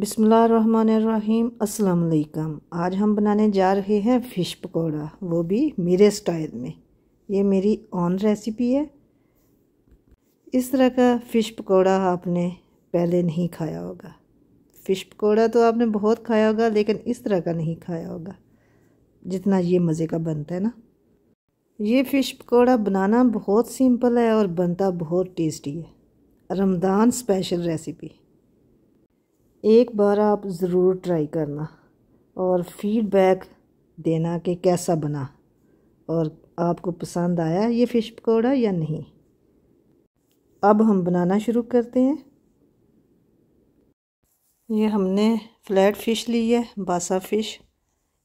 बिसमीम अस्सलाम आज हम बनाने जा रहे हैं फ़िश पकौड़ा वो भी मेरे स्टाइल में ये मेरी ऑन रेसिपी है इस तरह का फ़िश पकौड़ा आपने पहले नहीं खाया होगा फ़िश पकौड़ा तो आपने बहुत खाया होगा लेकिन इस तरह का नहीं खाया होगा जितना ये मज़े का बनता है ना ये फ़िश पकौड़ा बनाना बहुत सिंपल है और बनता बहुत टेस्टी है रमज़ान स्पेशल रेसिपी एक बार आप ज़रूर ट्राई करना और फीडबैक देना कि कैसा बना और आपको पसंद आया ये फ़िश पकौड़ा या नहीं अब हम बनाना शुरू करते हैं ये हमने फ्लैट फ़िश ली है बासा फ़िश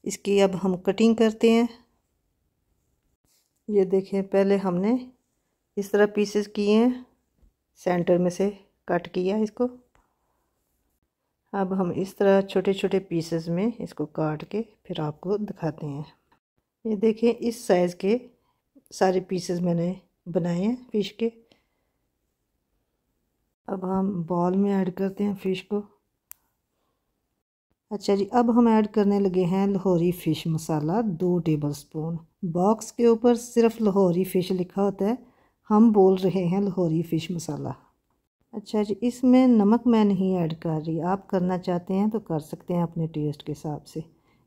इसकी अब हम कटिंग करते हैं ये देखें पहले हमने इस तरह पीसेस किए हैं सेंटर में से कट किया इसको अब हम इस तरह छोटे छोटे पीसेस में इसको काट के फिर आपको दिखाते हैं ये देखें इस साइज़ के सारे पीसेस मैंने बनाए हैं फ़िश के अब हम बॉल में ऐड करते हैं फ़िश को अच्छा जी अब हम ऐड करने लगे हैं लाहौरी फ़िश मसाला दो टेबल स्पून बॉक्स के ऊपर सिर्फ लाहौरी फ़िश लिखा होता है हम बोल रहे हैं लाहौरी फ़िश मसाला अच्छा जी इसमें नमक मैं नहीं ऐड कर रही आप करना चाहते हैं तो कर सकते हैं अपने टेस्ट के हिसाब से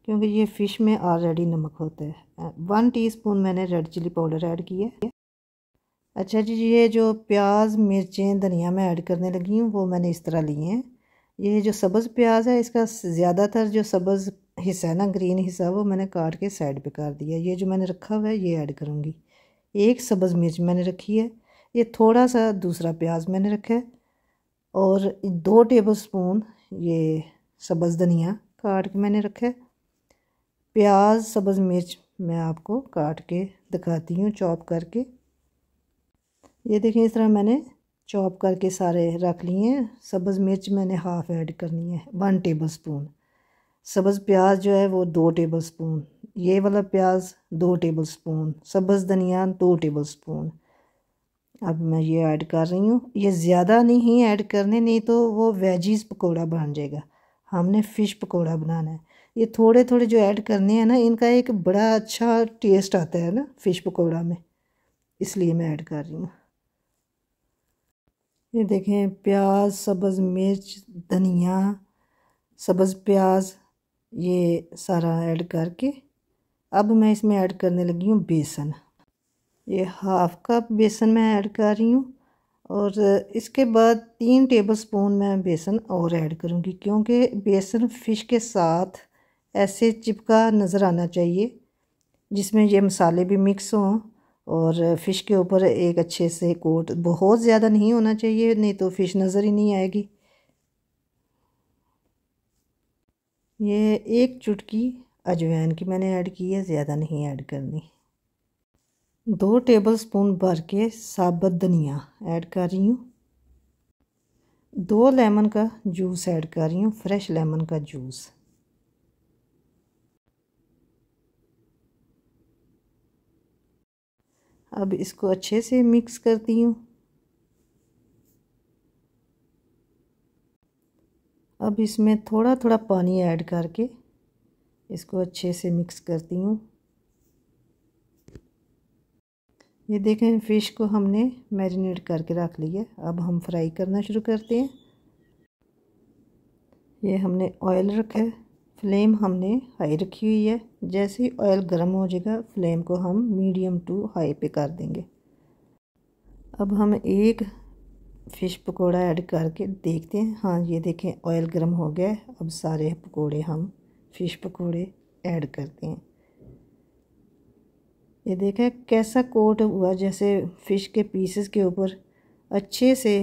क्योंकि ये फ़िश में ऑलरेडी नमक होता है वन टीस्पून मैंने रेड चिली पाउडर ऐड किया है अच्छा जी ये जो प्याज मिर्चें धनिया मैं ऐड करने लगी हूँ वो मैंने इस तरह लिए हैं ये जो सब्ज़ प्याज है इसका ज़्यादातर जो सब्ज़ हिस्सा है ना ग्रीन हिस्सा वो मैंने काट के साइड पे कर दिया ये जो मैंने रखा हुआ है ये ऐड करूँगी एक सब्ज़ मिर्च मैंने रखी है ये थोड़ा सा दूसरा प्याज मैंने रखा है और दो टेबल स्पून ये सब्ज़ धनिया काट के मैंने रखा है प्याज सब्ज़ मिर्च मैं आपको काट के दिखाती हूँ चॉप करके ये देखें इस तरह मैंने चॉप करके सारे रख लिए हैं सब्ज़ मिर्च मैंने हाफ़ ऐड करनी है वन टेबल स्पून सब्ज़ प्याज जो है वो दो टेबल स्पून ये वाला प्याज दो टेबल स्पून सब्ज़ धनिया दो टेबल स्पून अब मैं ये ऐड कर रही हूँ ये ज़्यादा नहीं ऐड करने नहीं तो वो वेजीज़ पकौड़ा बन जाएगा हमने फ़िश पकौड़ा बनाना है ये थोड़े थोड़े जो ऐड करने हैं ना इनका एक बड़ा अच्छा टेस्ट आता है ना फ़िश पकौड़ा में इसलिए मैं ऐड कर रही हूँ ये देखें प्याज सब्ज़ मिर्च धनिया सब्ज़ प्याज ये सारा ऐड करके अब मैं इसमें ऐड करने लगी हूँ बेसन ये हाफ़ कप बेसन मैं ऐड कर रही हूँ और इसके बाद तीन टेबल स्पून मैं बेसन और ऐड करूँगी क्योंकि बेसन फ़िश के साथ ऐसे चिपका नज़र आना चाहिए जिसमें ये मसाले भी मिक्स हों और फ़िश के ऊपर एक अच्छे से कोट बहुत ज़्यादा नहीं होना चाहिए नहीं तो फ़िश नज़र ही नहीं आएगी ये एक चुटकी अजवैन की मैंने ऐड की है ज़्यादा नहीं ऐड करनी दो टेबल स्पून भर के साबत धनिया ऐड कर रही हूँ दो लेमन का जूस ऐड कर रही हूँ फ्रेश लेमन का जूस अब इसको अच्छे से मिक्स करती हूँ अब इसमें थोड़ा थोड़ा पानी ऐड करके इसको अच्छे से मिक्स करती हूँ ये देखें फ़िश को हमने मैरिनेट करके रख लिया अब हम फ्राई करना शुरू करते हैं ये हमने ऑयल रखा है फ्लेम हमने हाई रखी हुई है जैसे ही ऑयल गर्म हो जाएगा फ्लेम को हम मीडियम टू हाई पे कर देंगे अब हम एक फ़िश पकोड़ा ऐड करके देखते हैं हाँ ये देखें ऑयल गर्म हो गया अब सारे पकोड़े हम फ़िश पकोड़े ऐड करते हैं ये देखें कैसा कोट हुआ जैसे फ़िश के पीसेस के ऊपर अच्छे से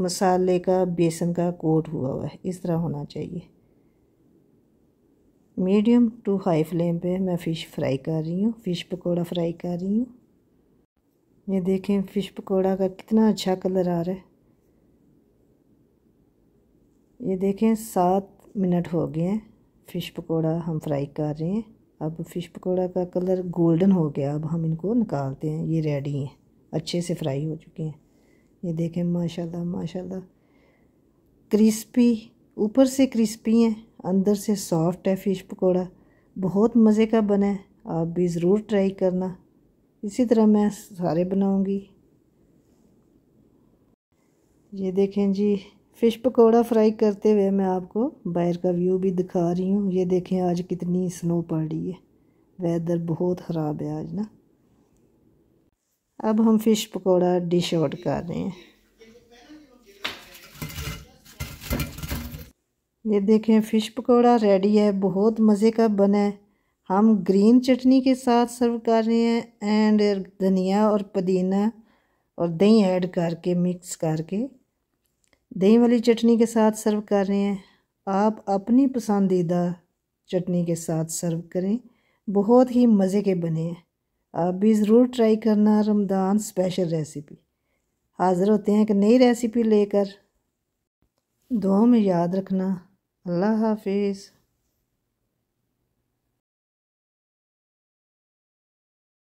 मसाले का बेसन का कोट हुआ हुआ है इस तरह होना चाहिए मीडियम टू हाई फ्लेम पे मैं फ़िश फ्राई कर रही हूँ फ़िश पकोड़ा फ्राई कर रही हूँ ये देखें फ़िश पकोड़ा का कितना अच्छा कलर आ रहा है ये देखें सात मिनट हो गए हैं फ़िश पकोड़ा हम फ्राई कर रहे हैं अब फ़िश पकौड़ा का कलर गोल्डन हो गया अब हम इनको निकालते हैं ये रेडी हैं अच्छे से फ्राई हो चुके हैं ये देखें माशाल्लाह माशाल्लाह क्रिस्पी ऊपर से क्रिस्पी हैं अंदर से सॉफ्ट है फ़िश पकौड़ा बहुत मज़े का बना है आप भी ज़रूर ट्राई करना इसी तरह मैं सारे बनाऊंगी ये देखें जी फ़िश पकौड़ा फ्राई करते हुए मैं आपको बाहर का व्यू भी दिखा रही हूँ ये देखें आज कितनी स्नो पड़ रही है वेदर बहुत ख़राब है आज ना अब हम फ़िश पकौड़ा डिश आउट कर रहे हैं ये देखें फ़िश पकौड़ा रेडी है बहुत मज़े का बना है हम ग्रीन चटनी के साथ सर्व कर रहे हैं एंड धनिया और पुदीना और दही ऐड करके मिक्स करके दही वाली चटनी के साथ सर्व कर रहे हैं आप अपनी पसंदीदा चटनी के साथ सर्व करें बहुत ही मज़े के बने हैं आप भी ज़रूर ट्राई करना रमदान स्पेशल रेसिपी हाज़िर होते हैं एक नई रेसिपी लेकर दुआ में याद रखना अल्लाह हाफिज़